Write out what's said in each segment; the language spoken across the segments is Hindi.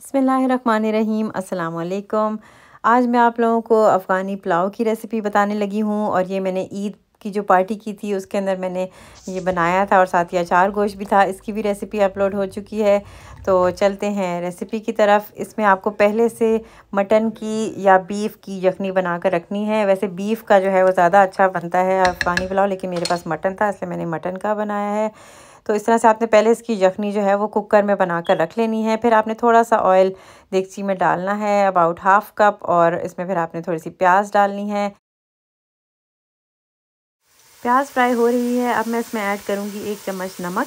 बसमीम् अल्लाम आज मैं आप लोगों को अफ़गानी पुलाव की रेसिपी बताने लगी हूँ और ये मैंने ईद की जो पार्टी की थी उसके अंदर मैंने ये बनाया था और साथ ही अचार गोश्त भी था इसकी भी रेसिपी अपलोड हो चुकी है तो चलते हैं रेसिपी की तरफ इसमें आपको पहले से मटन की या बीफ़ की यखनी बना कर रखनी है वैसे बीफ़ का जो है वो ज़्यादा अच्छा बनता है अफ़गानी पुलाव लेकिन मेरे पास मटन था इसलिए मैंने मटन का बनाया है तो इस तरह से आपने पहले इसकी यखनी जो है वो कुकर में बना कर रख लेनी है फिर आपने थोड़ा सा ऑयल देगची में डालना है अबाउट हाफ़ कप और इसमें फिर आपने थोड़ी सी प्याज डालनी है प्याज फ्राई हो रही है अब मैं इसमें ऐड करूँगी एक चम्मच नमक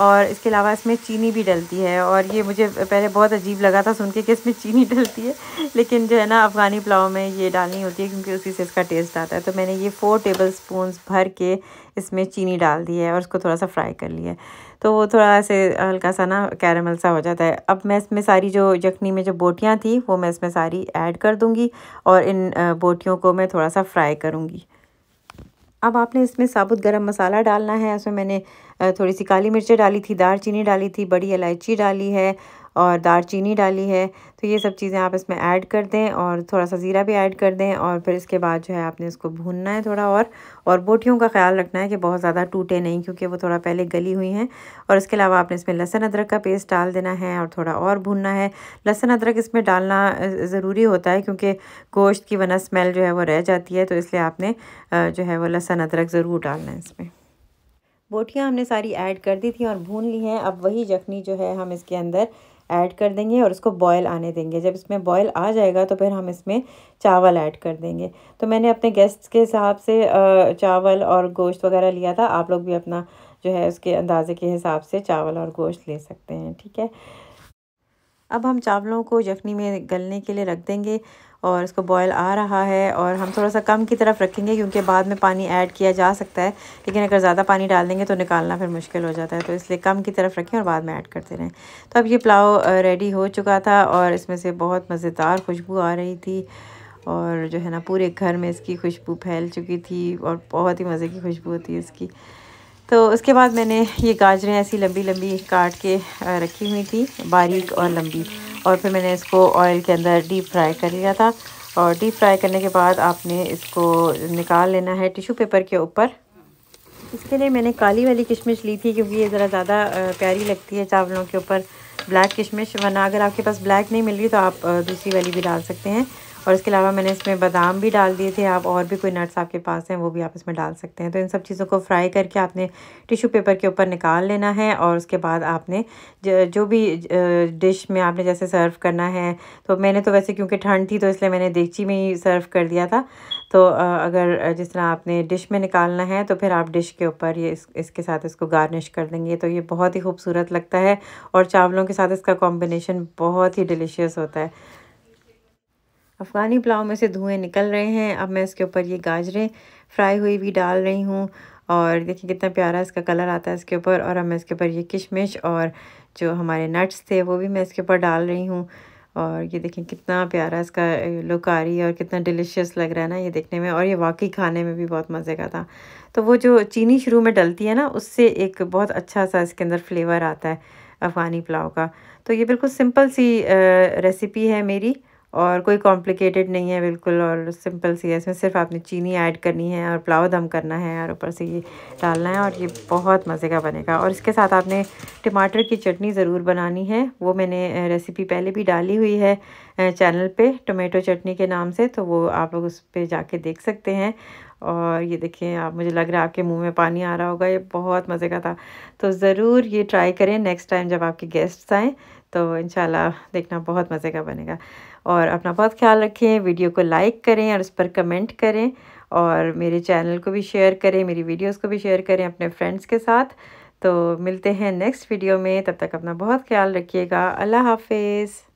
और इसके अलावा इसमें चीनी भी डलती है और ये मुझे पहले बहुत अजीब लगा था सुन के कि इसमें चीनी डलती है लेकिन जो है ना अफ़गानी पुलाव में ये डालनी होती है क्योंकि उसी से इसका टेस्ट आता है तो मैंने ये फ़ोर टेबल स्पून भर के इसमें चीनी डाल दी है और उसको थोड़ा सा फ्राई कर लिया तो वो थोड़ा ऐसे हल्का सा ना कैरमल सा हो जाता है अब मैं इसमें सारी जो यखनी में जो बोटियाँ थी वो मैं इसमें सारी ऐड कर दूँगी और इन बोटियों को मैं थोड़ा सा फ्राई करूँगी अब आपने इसमें साबुत गरम मसाला डालना है उसमें मैंने थोड़ी सी काली मिर्चें डाली थी चीनी डाली थी बड़ी इलायची डाली है और चीनी डाली है तो ये सब चीज़ें आप इसमें ऐड कर दें और थोड़ा सा ज़ीरा भी ऐड कर दें और फिर इसके बाद जो है आपने इसको भूनना है थोड़ा और और बोटियों का ख्याल रखना है कि बहुत ज़्यादा टूटे नहीं क्योंकि वो थोड़ा पहले गली हुई हैं और इसके अलावा आपने इसमें लहसन अदरक का पेस्ट डाल देना है और थोड़ा और भूनना है लहसन अदरक इसमें डालना ज़रूरी होता है क्योंकि गोश्त की वना स्मेल जो है वो रह जाती है तो इसलिए आपने जो है वो लहसन अदरक ज़रूर डालना है इसमें बोटियाँ हमने सारी ऐड कर दी थी और भून ली हैं अब वही जखनी जो है हम इसके अंदर ऐड कर देंगे और इसको बॉयल आने देंगे जब इसमें बॉयल आ जाएगा तो फिर हम इसमें चावल ऐड कर देंगे तो मैंने अपने गेस्ट्स के हिसाब से चावल और गोश्त वगैरह लिया था आप लोग भी अपना जो है उसके अंदाज़े के हिसाब से चावल और गोश्त ले सकते हैं ठीक है अब हम चावलों को यखनी में गलने के लिए रख देंगे और इसको बॉयल आ रहा है और हम थोड़ा सा कम की तरफ रखेंगे क्योंकि बाद में पानी ऐड किया जा सकता है लेकिन अगर ज़्यादा पानी डाल देंगे तो निकालना फिर मुश्किल हो जाता है तो इसलिए कम की तरफ रखें और बाद में ऐड करते रहें तो अब ये पुलाव रेडी हो चुका था और इसमें से बहुत मज़ेदार खुशबू आ रही थी और जो है ना पूरे घर में इसकी खुशबू फैल चुकी थी और बहुत ही मज़े की खुशबू होती है इसकी तो उसके बाद मैंने ये गाजरें ऐसी लंबी लंबी काट के रखी हुई थी बारीक और लंबी और फिर मैंने इसको ऑयल के अंदर डीप फ्राई कर लिया था और डीप फ्राई करने के बाद आपने इसको निकाल लेना है टिशू पेपर के ऊपर इसके लिए मैंने काली वाली किशमिश ली थी क्योंकि ये ज़रा ज़्यादा प्यारी लगती है चावलों के ऊपर ब्लैक किशमिश वरना अगर आपके पास ब्लैक नहीं मिल रही तो आप दूसरी वाली भी डाल सकते हैं और इसके अलावा मैंने इसमें बादाम भी डाल दिए थे आप और भी कोई नट्स आपके पास हैं वो भी आप इसमें डाल सकते हैं तो इन सब चीज़ों को फ्राई करके आपने टिशू पेपर के ऊपर निकाल लेना है और उसके बाद आपने जो भी डिश में आपने जैसे सर्व करना है तो मैंने तो वैसे क्योंकि ठंड थी तो इसलिए मैंने देगची में ही सर्व कर दिया था तो अगर जिस तरह आपने डिश में निकालना है तो फिर आप डिश के ऊपर ये इस इसके साथ इसको गार्निश कर देंगे तो ये बहुत ही खूबसूरत लगता है और चावलों के साथ इसका कॉम्बिनेशन बहुत ही डिलीशियस होता है अफ़गानी पुलाव में से धुएँ निकल रहे हैं अब मैं इसके ऊपर ये गाजरें फ्राई हुई भी डाल रही हूँ और देखिए कितना प्यारा इसका कलर आता है इसके ऊपर और अब मैं इसके ऊपर ये किशमिश और जो हमारे नट्स थे वो भी मैं इसके ऊपर डाल रही हूँ और ये देखें कितना प्यारा इसका लुक आ रही है और कितना डिलीशियस लग रहा है ना ये देखने में और ये वाकई खाने में भी बहुत मज़े का था तो वो जो चीनी शुरू में डलती है ना उससे एक बहुत अच्छा सा इसके अंदर फ्लेवर आता है अफ़गानी पुलाव का तो ये बिल्कुल सिंपल सी रेसिपी है मेरी और कोई कॉम्प्लिकेटेड नहीं है बिल्कुल और सिंपल सी है इसमें सिर्फ आपने चीनी ऐड करनी है और पुलाव दम करना है और ऊपर से ये डालना है और ये बहुत मज़े का बनेगा और इसके साथ आपने टमाटर की चटनी ज़रूर बनानी है वो मैंने रेसिपी पहले भी डाली हुई है चैनल पे टोमेटो चटनी के नाम से तो वो आप लोग उस पर जाके देख सकते हैं और ये देखिए आप मुझे लग रहा है आपके मुंह में पानी आ रहा होगा ये बहुत मज़े का था तो ज़रूर ये ट्राई करें नेक्स्ट टाइम जब आपके गेस्ट्स आएँ तो इन देखना बहुत मज़े का बनेगा और अपना बहुत ख्याल रखें वीडियो को लाइक करें और उस पर कमेंट करें और मेरे चैनल को भी शेयर करें मेरी वीडियोस को भी शेयर करें अपने फ्रेंड्स के साथ तो मिलते हैं नेक्स्ट वीडियो में तब तक अपना बहुत ख्याल रखिएगा अल्लाह हाफिज़